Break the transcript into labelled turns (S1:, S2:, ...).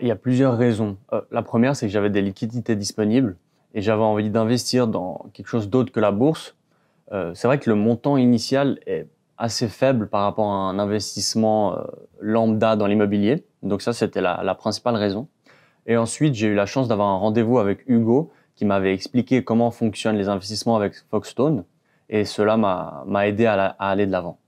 S1: Il y a plusieurs raisons. Euh, la première, c'est que j'avais des liquidités disponibles et j'avais envie d'investir dans quelque chose d'autre que la bourse. Euh, c'est vrai que le montant initial est assez faible par rapport à un investissement euh, lambda dans l'immobilier. Donc ça, c'était la, la, principale raison. Et ensuite, j'ai eu la chance d'avoir un rendez-vous avec Hugo qui m'avait expliqué comment fonctionnent les investissements avec Foxstone. Et cela m'a aidé à aller de l'avant.